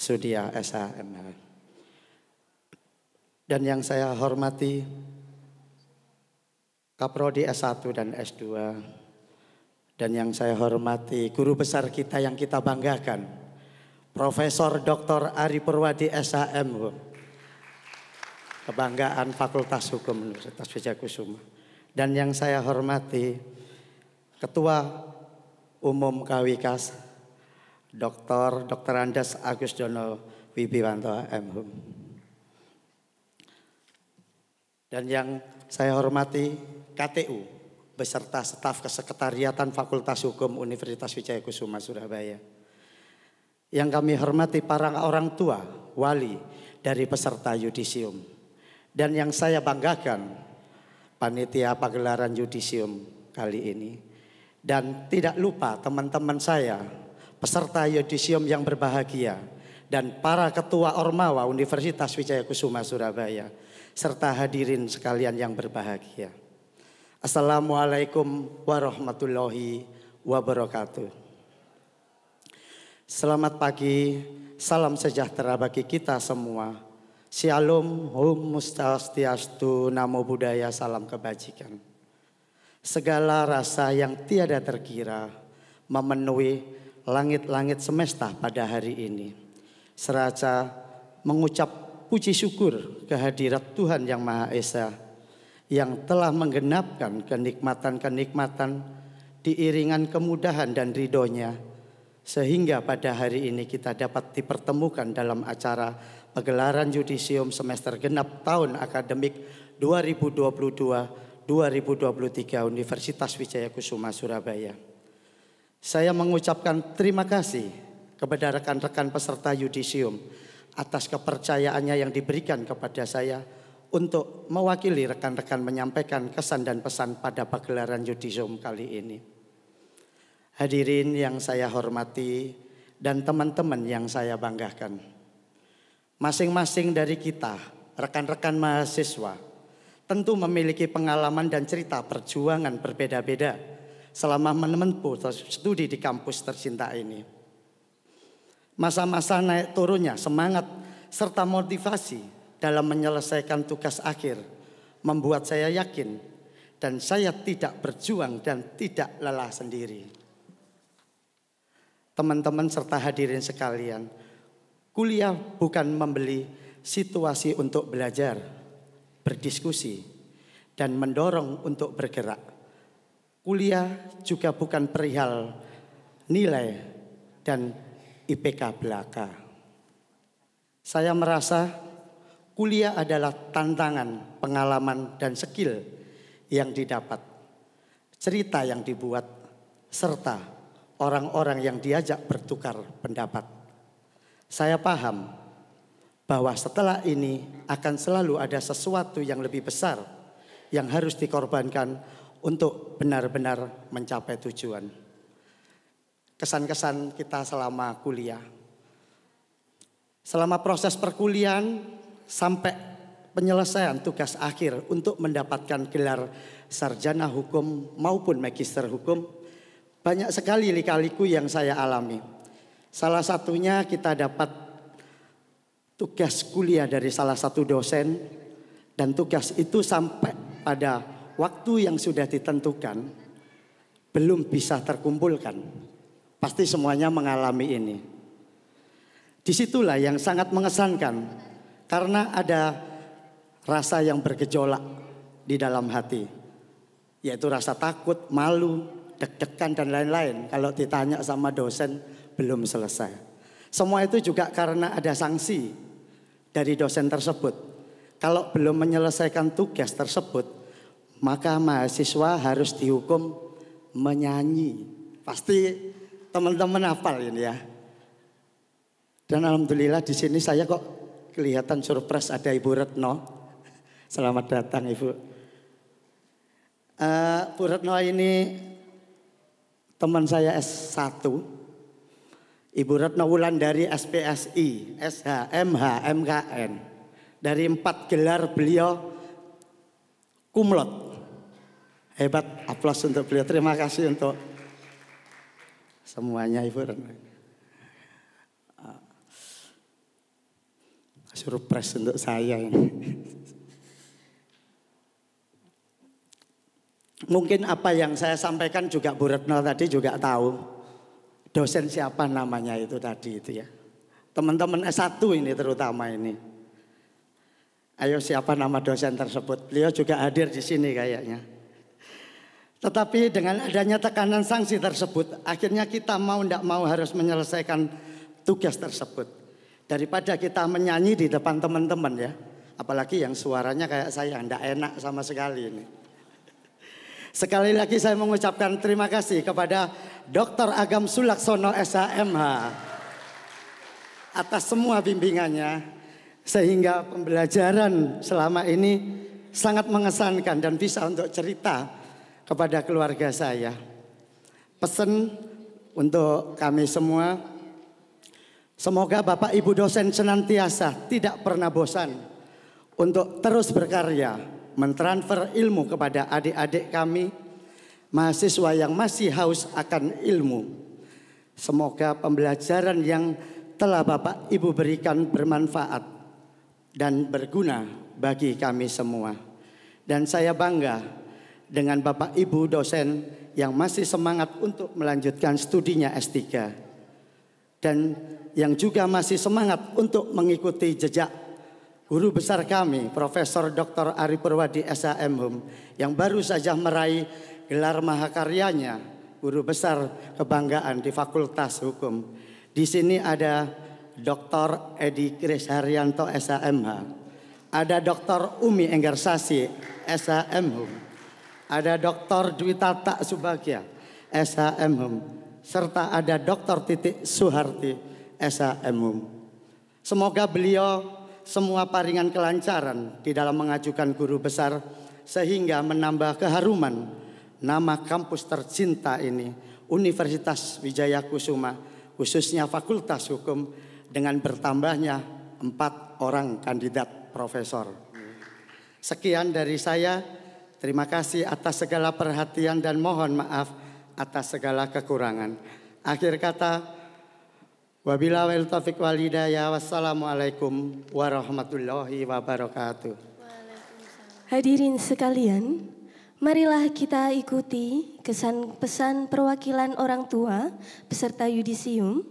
Sudia SHMH. Dan yang saya hormati Kaprodi S1 dan S2 dan yang saya hormati guru besar kita yang kita banggakan Profesor Dr. Ari Purwadi SHM kebanggaan Fakultas Hukum Universitas Wijakusuma dan yang saya hormati Ketua Umum KWKAS Dr. Dr. Andes Agus Dono Wibiwanto MHum. Dan yang saya hormati KTU beserta staf kesekretariatan Fakultas Hukum Universitas Wijaya Kusuma Surabaya. Yang kami hormati para orang tua, wali dari peserta yudisium. Dan yang saya banggakan panitia pagelaran yudisium kali ini. Dan tidak lupa teman-teman saya peserta Yudisium yang berbahagia dan para ketua Ormawa Universitas Wijaya Kusuma Surabaya serta hadirin sekalian yang berbahagia. Assalamualaikum warahmatullahi wabarakatuh. Selamat pagi, salam sejahtera bagi kita semua. Shalom, Om mustastiastu, namo buddhaya, salam kebajikan. Segala rasa yang tiada terkira memenuhi langit-langit semesta pada hari ini. Seraca mengucap puji syukur kehadirat Tuhan Yang Maha Esa yang telah menggenapkan kenikmatan-kenikmatan diiringan kemudahan dan ridhonya sehingga pada hari ini kita dapat dipertemukan dalam acara pegelaran judisium semester genap tahun akademik 2022-2023 Universitas Wijaya Kusuma Surabaya. Saya mengucapkan terima kasih kepada rekan-rekan peserta yudisium atas kepercayaannya yang diberikan kepada saya untuk mewakili rekan-rekan menyampaikan kesan dan pesan pada pagelaran yudisium kali ini. Hadirin yang saya hormati dan teman-teman yang saya banggakan. Masing-masing dari kita, rekan-rekan mahasiswa, tentu memiliki pengalaman dan cerita perjuangan berbeda-beda selama menempuh studi di kampus tercinta ini. Masa-masa naik turunnya semangat serta motivasi dalam menyelesaikan tugas akhir membuat saya yakin dan saya tidak berjuang dan tidak lelah sendiri. Teman-teman serta hadirin sekalian, kuliah bukan membeli situasi untuk belajar, berdiskusi, dan mendorong untuk bergerak Kuliah juga bukan perihal nilai dan IPK belaka. Saya merasa kuliah adalah tantangan, pengalaman, dan skill yang didapat, cerita yang dibuat, serta orang-orang yang diajak bertukar pendapat. Saya paham bahwa setelah ini akan selalu ada sesuatu yang lebih besar yang harus dikorbankan untuk benar-benar mencapai tujuan. Kesan-kesan kita selama kuliah. Selama proses perkuliahan sampai penyelesaian tugas akhir untuk mendapatkan gelar sarjana hukum maupun magister hukum, banyak sekali likaliku yang saya alami. Salah satunya kita dapat tugas kuliah dari salah satu dosen dan tugas itu sampai pada waktu yang sudah ditentukan belum bisa terkumpulkan. Pasti semuanya mengalami ini. Disitulah yang sangat mengesankan karena ada rasa yang bergejolak di dalam hati. Yaitu rasa takut, malu, deg-degan dan lain-lain. Kalau ditanya sama dosen belum selesai. Semua itu juga karena ada sanksi dari dosen tersebut. Kalau belum menyelesaikan tugas tersebut, maka mahasiswa harus dihukum menyanyi. Pasti teman-teman hafal ini ya. Dan alhamdulillah di sini saya kok kelihatan surprise ada Ibu Retno. Selamat datang Ibu. Uh, Bu Retno ini teman saya S1. Ibu Retno Wulan dari SPSI, SHMH, MKN. Dari empat gelar beliau kumlot Hebat, aplaus untuk beliau. Terima kasih untuk semuanya Ibu. Ah, surprise untuk saya ini. Mungkin apa yang saya sampaikan juga Bu Retno tadi juga tahu. Dosen siapa namanya itu tadi itu ya. Teman-teman S1 ini terutama ini. Ayo siapa nama dosen tersebut? Beliau juga hadir di sini kayaknya. Tetapi dengan adanya tekanan sanksi tersebut, akhirnya kita mau tidak mau harus menyelesaikan tugas tersebut. Daripada kita menyanyi di depan teman-teman ya, apalagi yang suaranya kayak saya, tidak enak sama sekali ini. Sekali lagi saya mengucapkan terima kasih kepada Dr. Agam Sulaksono SHMH atas semua bimbingannya sehingga pembelajaran selama ini sangat mengesankan dan bisa untuk cerita kepada keluarga saya. Pesan untuk kami semua, semoga Bapak Ibu dosen senantiasa tidak pernah bosan untuk terus berkarya, mentransfer ilmu kepada adik-adik kami, mahasiswa yang masih haus akan ilmu. Semoga pembelajaran yang telah Bapak Ibu berikan bermanfaat dan berguna bagi kami semua. Dan saya bangga dengan Bapak Ibu dosen yang masih semangat untuk melanjutkan studinya S3 dan yang juga masih semangat untuk mengikuti jejak guru besar kami Profesor Dr. Ari Purwadi SHM yang baru saja meraih gelar mahakaryanya guru besar kebanggaan di Fakultas Hukum. Di sini ada Dr. Edi Kris Haryanto SHMH, ada Dr. Umi Enggarsasi SHMH, ada Dr. Dwi Tata Subagia, SHM Hum, serta ada Dr. Titik Suharti, SHM Hum. Semoga beliau semua paringan kelancaran di dalam mengajukan guru besar sehingga menambah keharuman nama kampus tercinta ini Universitas Wijaya Kusuma khususnya Fakultas Hukum dengan bertambahnya empat orang kandidat profesor. Sekian dari saya. Terima kasih atas segala perhatian dan mohon maaf atas segala kekurangan. Akhir kata, wabillahi wal taufiq wal hidayah. Wassalamualaikum warahmatullahi wabarakatuh. Hadirin sekalian, Marilah kita ikuti kesan pesan perwakilan orang tua peserta yudisium.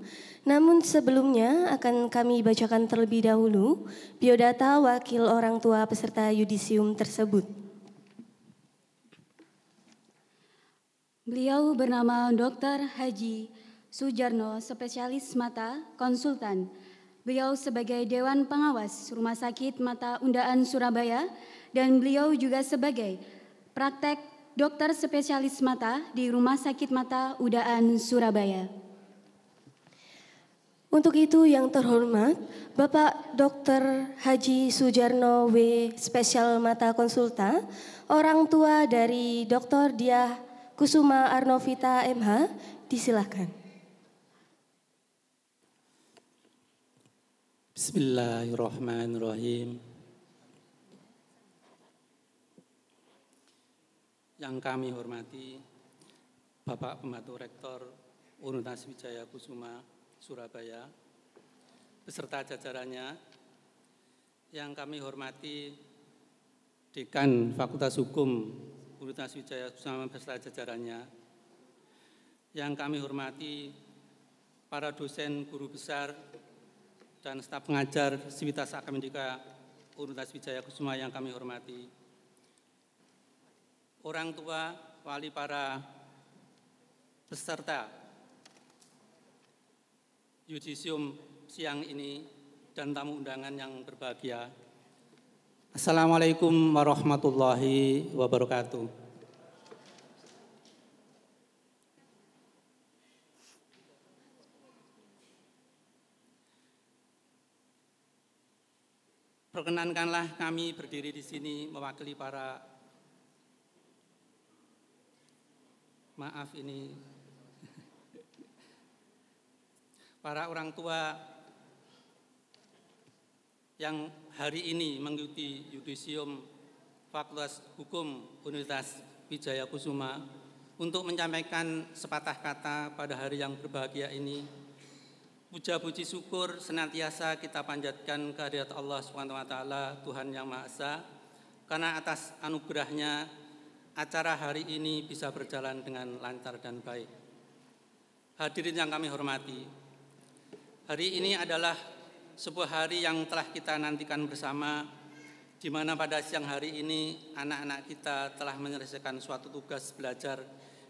Namun sebelumnya akan kami bacakan terlebih dahulu biodata wakil orang tua peserta yudisium tersebut. Beliau bernama Dr. Haji Sujarno, spesialis mata konsultan. Beliau sebagai Dewan Pengawas Rumah Sakit Mata Undaan Surabaya dan beliau juga sebagai praktek dokter spesialis mata di Rumah Sakit Mata Undaan Surabaya. Untuk itu yang terhormat, Bapak Dr. Haji Sujarno W. Spesial Mata Konsulta, orang tua dari Dr. Diah Kusuma Arnovita MH, disilahkan. Bismillahirrahmanirrahim. Yang kami hormati Bapak Pembantu Rektor Universitas Wijaya Kusuma Surabaya, beserta jajarannya, yang kami hormati Dekan Fakultas Hukum Universitas Wijaya bersama beserta jajarannya. Yang kami hormati para dosen, guru besar, dan staf pengajar Sivitas Akademika Universitas Wijaya Kusuma yang kami hormati. Orang tua, wali para peserta Yudisium siang ini dan tamu undangan yang berbahagia. Assalamualaikum warahmatullahi wabarakatuh. Perkenankanlah kami berdiri di sini mewakili para maaf ini para orang tua yang hari ini mengikuti yudisium Fakultas Hukum Universitas Wijaya Kusuma untuk menyampaikan sepatah kata pada hari yang berbahagia ini. Puja puji syukur senantiasa kita panjatkan kehadirat Allah SWT Tuhan Yang Maha Esa karena atas anugerahnya acara hari ini bisa berjalan dengan lancar dan baik. Hadirin yang kami hormati, hari ini adalah sebuah hari yang telah kita nantikan bersama, di mana pada siang hari ini anak-anak kita telah menyelesaikan suatu tugas belajar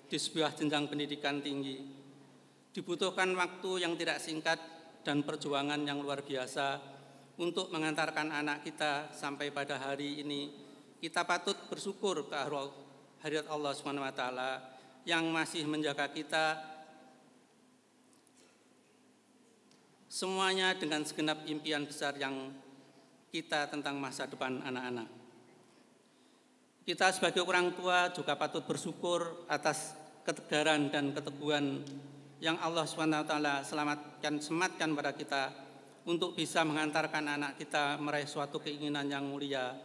di sebuah jenjang pendidikan tinggi. Dibutuhkan waktu yang tidak singkat dan perjuangan yang luar biasa untuk mengantarkan anak kita sampai pada hari ini. Kita patut bersyukur ke hadirat Allah SWT yang masih menjaga kita Semuanya dengan segenap impian besar yang kita tentang masa depan anak-anak. Kita sebagai orang tua juga patut bersyukur atas ketegaran dan keteguhan yang Allah SWT selamatkan, sematkan pada kita untuk bisa mengantarkan anak kita meraih suatu keinginan yang mulia,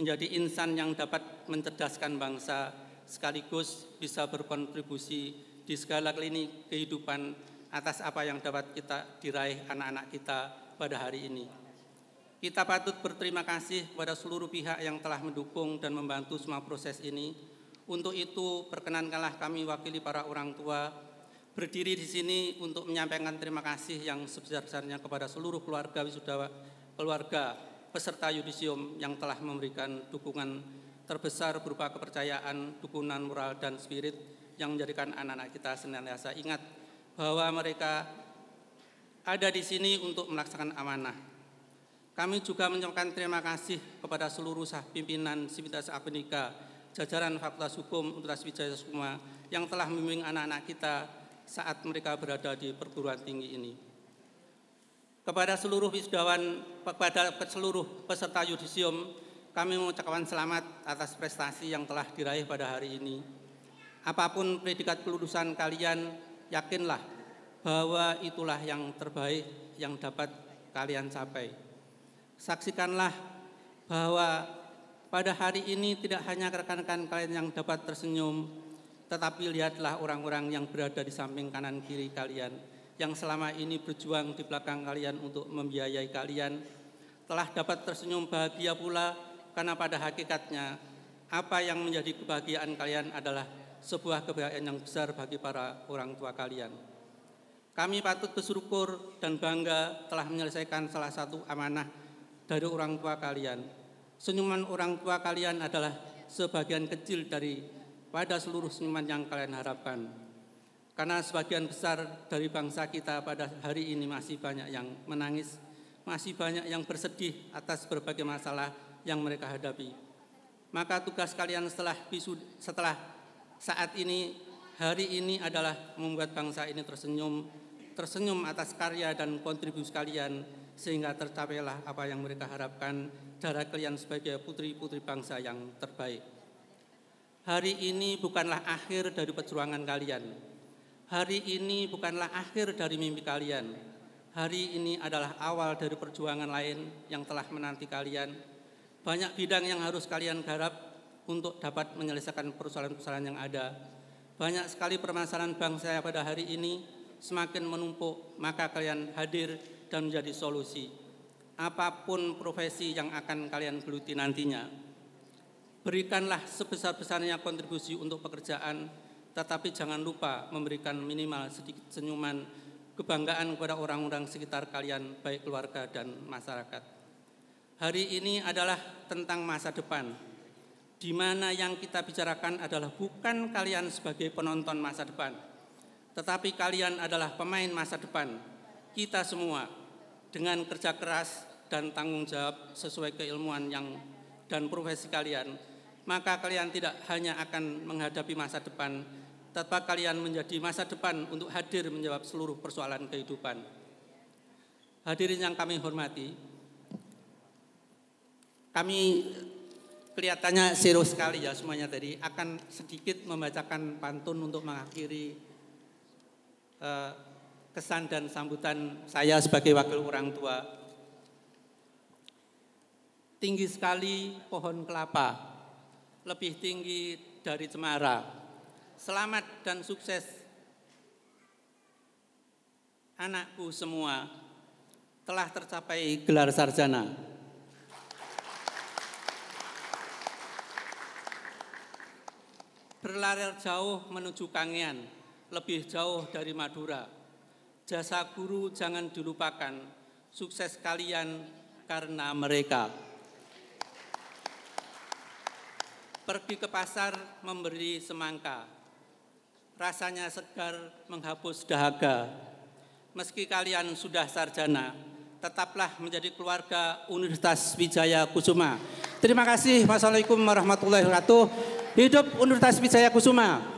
menjadi insan yang dapat mencerdaskan bangsa, sekaligus bisa berkontribusi di segala lini kehidupan atas apa yang dapat kita diraih anak-anak kita pada hari ini. Kita patut berterima kasih kepada seluruh pihak yang telah mendukung dan membantu semua proses ini. Untuk itu, perkenankanlah kami wakili para orang tua berdiri di sini untuk menyampaikan terima kasih yang sebesar-besarnya kepada seluruh keluarga wisuda keluarga peserta yudisium yang telah memberikan dukungan terbesar berupa kepercayaan, dukungan moral dan spirit yang menjadikan anak-anak kita senantiasa ingat bahwa mereka ada di sini untuk melaksanakan amanah. Kami juga menyampaikan terima kasih kepada seluruh sah pimpinan Sivitas Akunika, jajaran Fakultas Hukum Universitas Wijaya Sukma yang telah membimbing anak-anak kita saat mereka berada di perguruan tinggi ini. Kepada seluruh wisudawan, kepada seluruh peserta yudisium, kami mengucapkan selamat atas prestasi yang telah diraih pada hari ini. Apapun predikat kelulusan kalian, yakinlah bahwa itulah yang terbaik yang dapat kalian capai. Saksikanlah bahwa pada hari ini tidak hanya rekan-rekan kalian yang dapat tersenyum, tetapi lihatlah orang-orang yang berada di samping kanan kiri kalian, yang selama ini berjuang di belakang kalian untuk membiayai kalian, telah dapat tersenyum bahagia pula karena pada hakikatnya apa yang menjadi kebahagiaan kalian adalah sebuah kebahagiaan yang besar bagi para orang tua kalian. Kami patut bersyukur dan bangga telah menyelesaikan salah satu amanah dari orang tua kalian. Senyuman orang tua kalian adalah sebagian kecil dari pada seluruh senyuman yang kalian harapkan. Karena sebagian besar dari bangsa kita pada hari ini masih banyak yang menangis, masih banyak yang bersedih atas berbagai masalah yang mereka hadapi. Maka tugas kalian setelah setelah saat ini, hari ini adalah membuat bangsa ini tersenyum, tersenyum atas karya dan kontribusi kalian sehingga tercapailah apa yang mereka harapkan darah kalian sebagai putri-putri bangsa yang terbaik. Hari ini bukanlah akhir dari perjuangan kalian. Hari ini bukanlah akhir dari mimpi kalian. Hari ini adalah awal dari perjuangan lain yang telah menanti kalian. Banyak bidang yang harus kalian garap untuk dapat menyelesaikan persoalan-persoalan yang ada. Banyak sekali permasalahan bangsa pada hari ini semakin menumpuk, maka kalian hadir dan menjadi solusi. Apapun profesi yang akan kalian geluti nantinya. Berikanlah sebesar-besarnya kontribusi untuk pekerjaan, tetapi jangan lupa memberikan minimal sedikit senyuman kebanggaan kepada orang-orang sekitar kalian, baik keluarga dan masyarakat. Hari ini adalah tentang masa depan, di mana yang kita bicarakan adalah bukan kalian sebagai penonton masa depan, tetapi kalian adalah pemain masa depan. Kita semua dengan kerja keras dan tanggung jawab sesuai keilmuan yang dan profesi kalian, maka kalian tidak hanya akan menghadapi masa depan, tetapi kalian menjadi masa depan untuk hadir menjawab seluruh persoalan kehidupan. Hadirin yang kami hormati, kami kelihatannya seru sekali ya semuanya tadi. Akan sedikit membacakan pantun untuk mengakhiri eh, kesan dan sambutan saya sebagai wakil orang tua. Tinggi sekali pohon kelapa, lebih tinggi dari cemara. Selamat dan sukses anakku semua telah tercapai gelar sarjana berlari jauh menuju Kangean, lebih jauh dari Madura. Jasa guru jangan dilupakan, sukses kalian karena mereka. Pergi ke pasar memberi semangka, rasanya segar menghapus dahaga. Meski kalian sudah sarjana, tetaplah menjadi keluarga Universitas Wijaya Kusuma. Terima kasih. Wassalamualaikum warahmatullahi wabarakatuh. Hidup Universitas Wijaya Kusuma.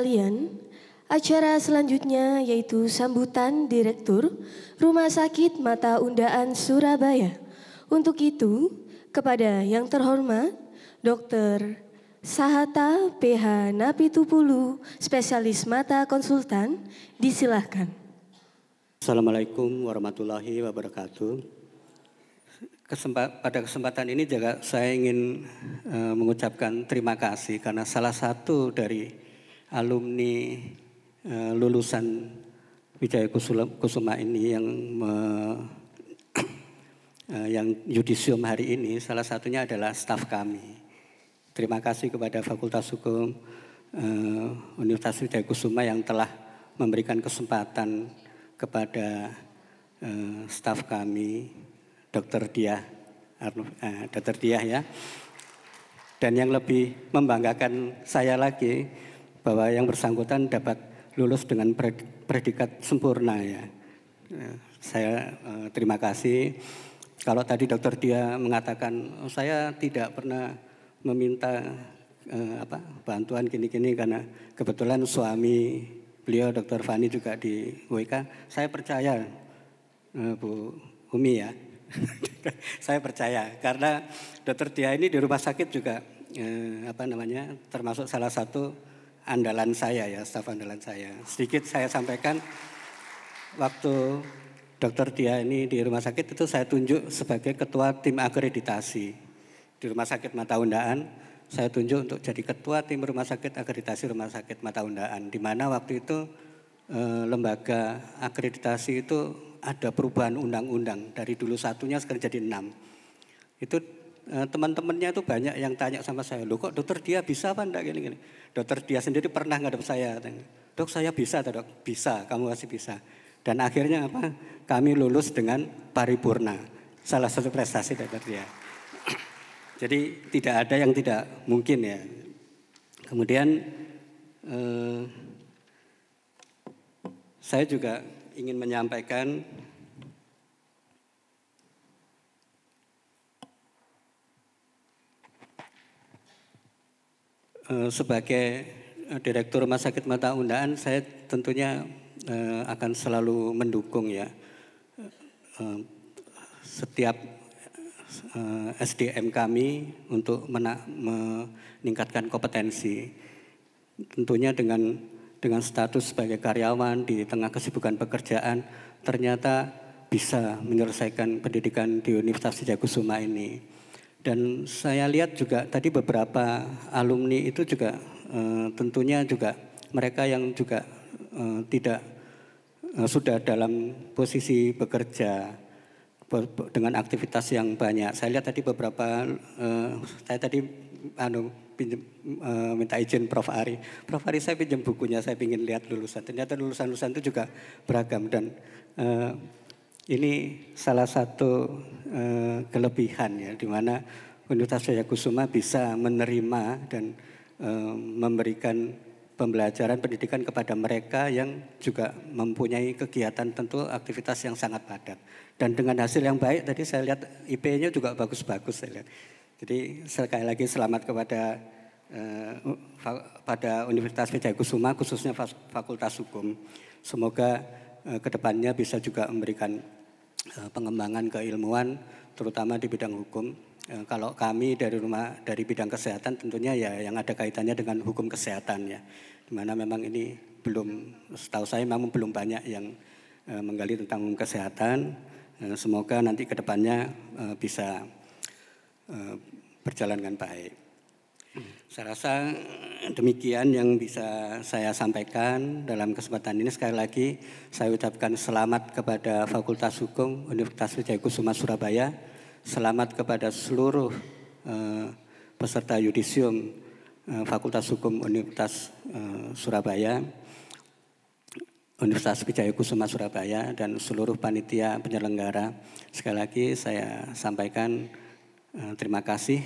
sekalian, acara selanjutnya yaitu sambutan Direktur Rumah Sakit Mata Undaan Surabaya. Untuk itu, kepada yang terhormat Dr. Sahata PH Napitupulu, spesialis mata konsultan, disilahkan. Assalamualaikum warahmatullahi wabarakatuh kesempat, pada kesempatan ini juga saya ingin uh, mengucapkan terima kasih karena salah satu dari alumni uh, lulusan Wijaya Kusula, Kusuma ini yang me, uh, yang yudisium hari ini salah satunya adalah staf kami. Terima kasih kepada Fakultas Hukum uh, Universitas Wijaya Kusuma yang telah memberikan kesempatan kepada uh, staf kami Dr. Diah Dr. Diah ya. Dan yang lebih membanggakan saya lagi bahwa yang bersangkutan dapat lulus dengan predikat sempurna ya. Saya eh, terima kasih. Kalau tadi dokter dia mengatakan oh, saya tidak pernah meminta eh, apa bantuan gini-gini karena kebetulan suami beliau dokter Fani juga di WK. Saya percaya eh, Bu Umi ya. saya percaya karena dokter dia ini di rumah sakit juga eh, apa namanya termasuk salah satu andalan saya ya, staf andalan saya. Sedikit saya sampaikan waktu dokter dia ini di rumah sakit itu saya tunjuk sebagai ketua tim akreditasi di rumah sakit Mata Undaan. Saya tunjuk untuk jadi ketua tim rumah sakit akreditasi rumah sakit Mata Undaan. Di mana waktu itu eh, lembaga akreditasi itu ada perubahan undang-undang dari dulu satunya sekarang jadi enam. Itu Eh, teman-temannya itu banyak yang tanya sama saya, loh kok dokter dia bisa apa enggak gini-gini. Dokter dia sendiri pernah ngadep saya, dok saya bisa dok? Bisa, kamu masih bisa. Dan akhirnya apa? Kami lulus dengan paripurna, salah satu prestasi dokter dia. Jadi tidak ada yang tidak mungkin ya. Kemudian eh, saya juga ingin menyampaikan Eh, sebagai eh, Direktur Rumah Sakit Mata Undaan, saya tentunya eh, akan selalu mendukung ya setiap SDM kami untuk meningkatkan kompetensi. Tentunya dengan dengan status sebagai karyawan di tengah kesibukan pekerjaan, ternyata bisa menyelesaikan pendidikan di Universitas Jakusuma ini. Dan saya lihat juga tadi beberapa alumni itu juga e, tentunya juga mereka yang juga e, tidak e, sudah dalam posisi bekerja dengan aktivitas yang banyak. Saya lihat tadi beberapa e, saya tadi anu pinjem, e, minta izin Prof Ari. Prof Ari saya pinjam bukunya, saya ingin lihat lulusan. Ternyata lulusan-lulusan itu juga beragam dan e, ini salah satu Eh, kelebihan ya, di mana Universitas Jayakusuma bisa menerima dan eh, memberikan pembelajaran pendidikan kepada mereka yang juga mempunyai kegiatan tentu aktivitas yang sangat padat. Dan dengan hasil yang baik tadi saya lihat IP-nya juga bagus-bagus saya lihat. Jadi sekali lagi selamat kepada eh, pada Universitas Jayakusuma khususnya Fakultas Hukum. Semoga eh, kedepannya bisa juga memberikan Eh, pengembangan keilmuan terutama di bidang hukum. Eh, kalau kami dari rumah dari bidang kesehatan tentunya ya yang ada kaitannya dengan hukum kesehatan ya. Di mana memang ini belum setahu saya memang belum banyak yang eh, menggali tentang hukum kesehatan. Semoga nanti kedepannya bisa berjalan dengan baik. Saya rasa eh, demikian yang bisa saya sampaikan dalam kesempatan ini. Sekali lagi saya ucapkan selamat kepada Fakultas Hukum Universitas Wijayakusuma Surabaya. Selamat kepada seluruh eh, peserta yudisium eh, Fakultas Hukum Universitas Surabaya. Universitas Wijaya Kusuma Surabaya dan seluruh panitia penyelenggara. Sekali lagi saya sampaikan terima kasih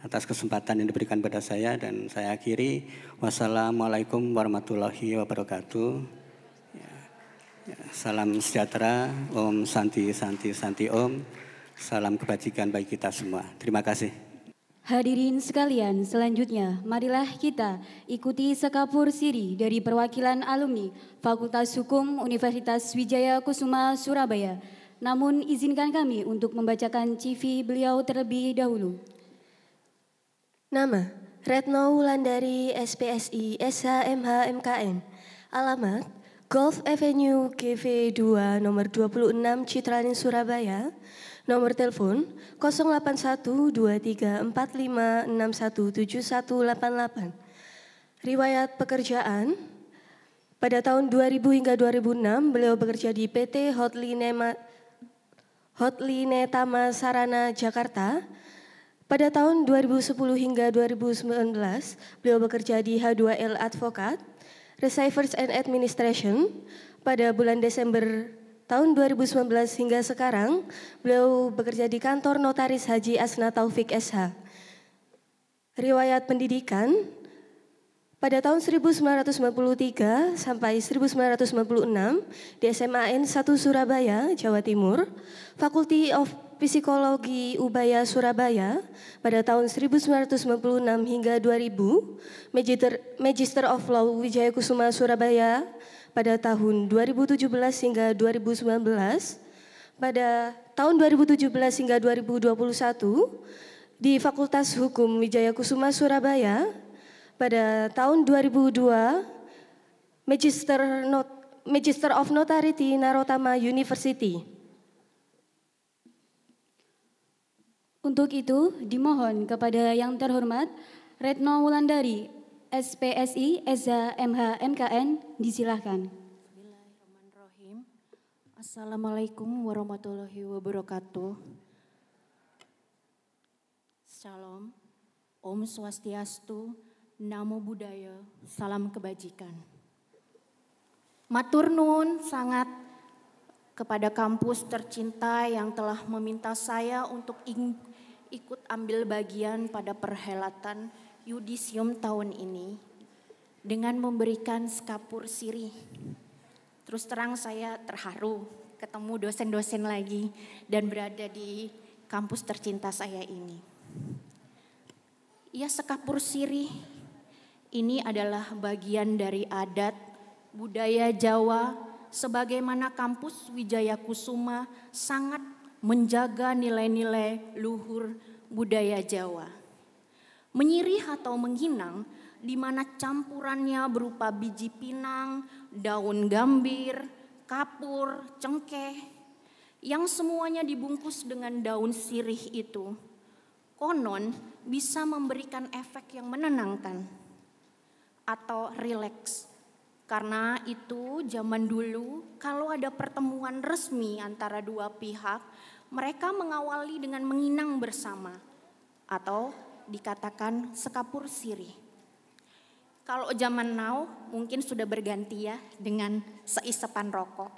atas kesempatan yang diberikan pada saya dan saya akhiri wassalamualaikum warahmatullahi wabarakatuh. Ya, ya, salam sejahtera, Om Santi Santi Santi Om. Salam kebajikan bagi kita semua. Terima kasih. Hadirin sekalian, selanjutnya marilah kita ikuti sekapur siri dari perwakilan alumni Fakultas Hukum Universitas Wijaya Kusuma Surabaya. Namun izinkan kami untuk membacakan CV beliau terlebih dahulu. Nama, Retno Wulandari SPSI SHMH M.Kn. Alamat, Golf Avenue GV2 nomor 26 Citranin Surabaya. Nomor telepon 0812345617188. Riwayat pekerjaan, pada tahun 2000 hingga 2006 beliau bekerja di PT Hotline Hotline Tama Sarana Jakarta pada tahun 2010 hingga 2019, beliau bekerja di H2L Advokat, Receivers and Administration. Pada bulan Desember tahun 2019 hingga sekarang, beliau bekerja di kantor notaris Haji Asna Taufik SH. Riwayat pendidikan, pada tahun 1993 sampai 1996 di SMAN 1 Surabaya, Jawa Timur, Faculty of Psikologi Ubaya Surabaya pada tahun 1996 hingga 2000, Magister, Magister of Law Wijaya Kusuma Surabaya pada tahun 2017 hingga 2019, pada tahun 2017 hingga 2021 di Fakultas Hukum Wijaya Kusuma Surabaya, pada tahun 2002 Magister Not Magister of Notarity Narotama University. Untuk itu, dimohon kepada yang terhormat Retno Wulandari, SPSI, EZA, MH, MKN, disilahkan. Bismillahirrahmanirrahim. Assalamualaikum warahmatullahi wabarakatuh. Shalom, Om Swastiastu, Namo Buddhaya, Salam Kebajikan. Matur nuwun sangat kepada kampus tercinta yang telah meminta saya untuk ikut ambil bagian pada perhelatan Yudisium tahun ini dengan memberikan skapur sirih. Terus terang saya terharu ketemu dosen-dosen lagi dan berada di kampus tercinta saya ini. Ya sekapur sirih ini adalah bagian dari adat budaya Jawa sebagaimana kampus Wijaya Kusuma sangat menjaga nilai-nilai luhur budaya Jawa. Menyirih atau menghinang di mana campurannya berupa biji pinang, daun gambir, kapur, cengkeh, yang semuanya dibungkus dengan daun sirih itu, konon bisa memberikan efek yang menenangkan atau rileks karena itu zaman dulu kalau ada pertemuan resmi antara dua pihak, mereka mengawali dengan menginang bersama atau dikatakan sekapur sirih. Kalau zaman now mungkin sudah berganti ya dengan seisepan rokok.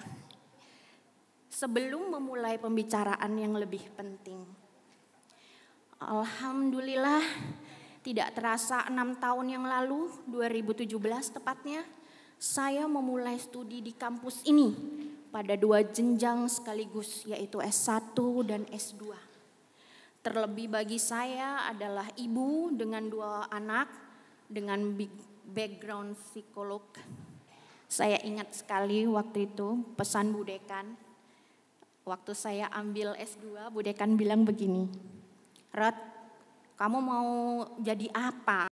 Sebelum memulai pembicaraan yang lebih penting. Alhamdulillah tidak terasa enam tahun yang lalu, 2017 tepatnya, saya memulai studi di kampus ini pada dua jenjang sekaligus yaitu S1 dan S2. Terlebih bagi saya adalah ibu dengan dua anak dengan background psikolog. Saya ingat sekali waktu itu pesan budekan. Waktu saya ambil S2, budekan bilang begini, Rod, kamu mau jadi apa?